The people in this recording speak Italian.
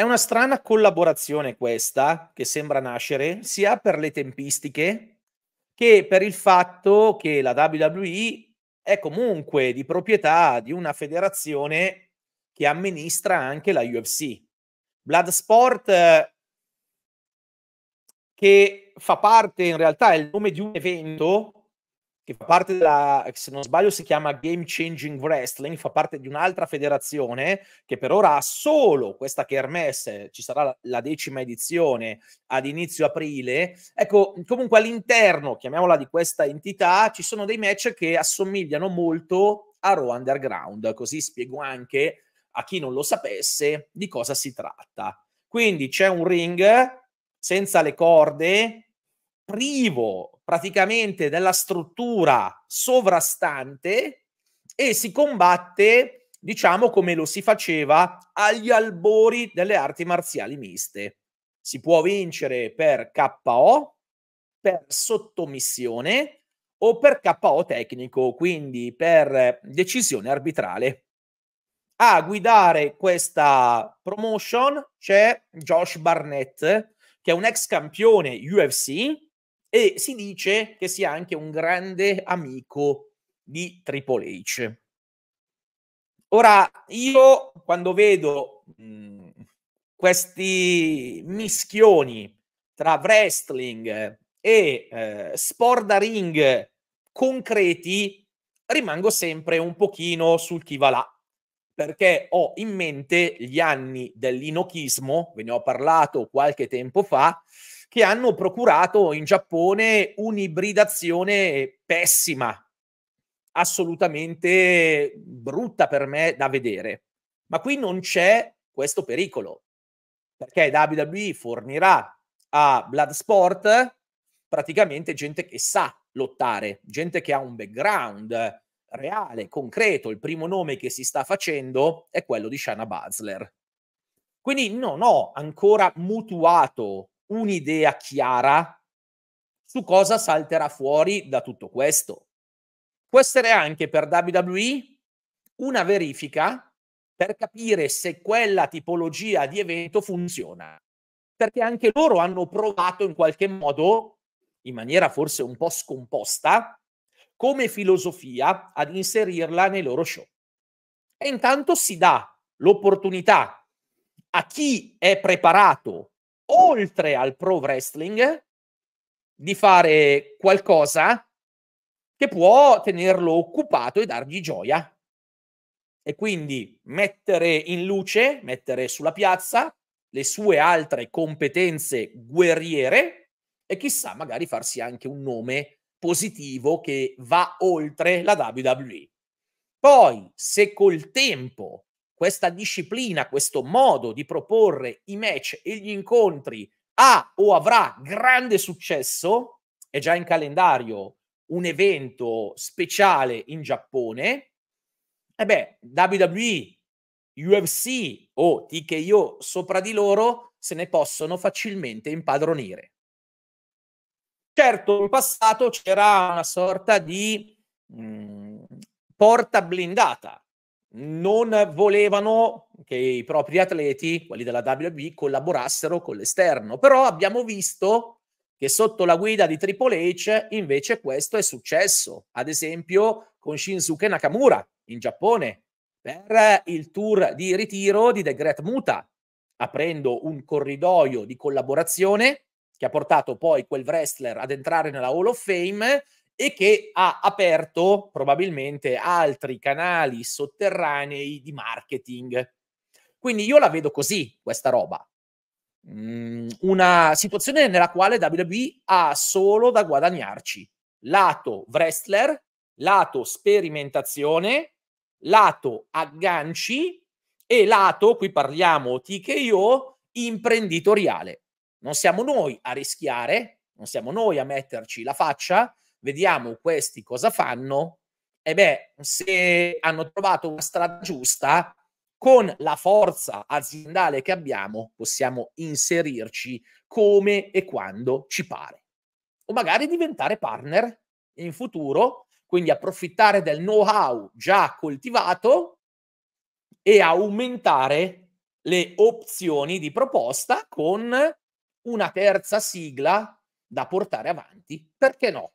È una strana collaborazione questa che sembra nascere sia per le tempistiche che per il fatto che la WWE è comunque di proprietà di una federazione che amministra anche la UFC. Bloodsport eh, che fa parte in realtà è il nome di un evento che fa parte della, se non sbaglio si chiama Game Changing Wrestling, fa parte di un'altra federazione che per ora ha solo questa kermesse, ci sarà la decima edizione ad inizio aprile. Ecco, comunque all'interno, chiamiamola di questa entità, ci sono dei match che assomigliano molto a Raw Underground, così spiego anche a chi non lo sapesse di cosa si tratta. Quindi c'è un ring senza le corde, privo praticamente della struttura sovrastante e si combatte, diciamo, come lo si faceva agli albori delle arti marziali miste. Si può vincere per KO, per sottomissione o per KO tecnico, quindi per decisione arbitrale. A guidare questa promotion c'è Josh Barnett, che è un ex campione UFC, e si dice che sia anche un grande amico di Triple H. Ora, io quando vedo mh, mhmm, questi mischioni tra wrestling e eh, sport da ring concreti, rimango sempre un pochino sul chi va là perché ho in mente gli anni dell'inochismo, ve ne ho parlato qualche tempo fa, che hanno procurato in Giappone un'ibridazione pessima, assolutamente brutta per me da vedere. Ma qui non c'è questo pericolo, perché WWE fornirà a Bloodsport praticamente gente che sa lottare, gente che ha un background reale, concreto, il primo nome che si sta facendo è quello di Shana Basler. Quindi non ho ancora mutuato un'idea chiara su cosa salterà fuori da tutto questo. Può essere anche per WWE una verifica per capire se quella tipologia di evento funziona, perché anche loro hanno provato in qualche modo, in maniera forse un po' scomposta, come filosofia ad inserirla nei loro show. E intanto si dà l'opportunità a chi è preparato oltre al pro wrestling di fare qualcosa che può tenerlo occupato e dargli gioia. E quindi mettere in luce, mettere sulla piazza le sue altre competenze guerriere e chissà magari farsi anche un nome positivo che va oltre la WWE. Poi, se col tempo questa disciplina, questo modo di proporre i match e gli incontri ha o avrà grande successo, è già in calendario un evento speciale in Giappone, eh e beh, WWE, UFC o TKO sopra di loro se ne possono facilmente impadronire. Certo, in passato c'era una sorta di mh, mm, porta blindata. Non volevano che i propri atleti, quelli della WB, collaborassero con l'esterno, però abbiamo visto che sotto la guida di Triple H invece questo è successo, ad esempio con Shinsuke Nakamura in Giappone per il tour di ritiro di The Great Muta, aprendo un corridoio di collaborazione che ha portato poi quel wrestler ad entrare nella Hall of Fame e che ha aperto probabilmente altri canali sotterranei di marketing. Quindi io la vedo così, questa roba. Mm, una situazione nella quale WWE ha solo da guadagnarci. Lato wrestler, lato sperimentazione, lato agganci e lato, qui parliamo TKO, imprenditoriale. Non siamo noi a rischiare, non siamo noi a metterci la faccia, vediamo questi cosa fanno. E beh, se hanno trovato una strada giusta, con la forza aziendale che abbiamo, possiamo inserirci come e quando ci pare. O magari diventare partner in futuro, quindi approfittare del know-how già coltivato e aumentare le opzioni di proposta con una terza sigla da portare avanti, perché no?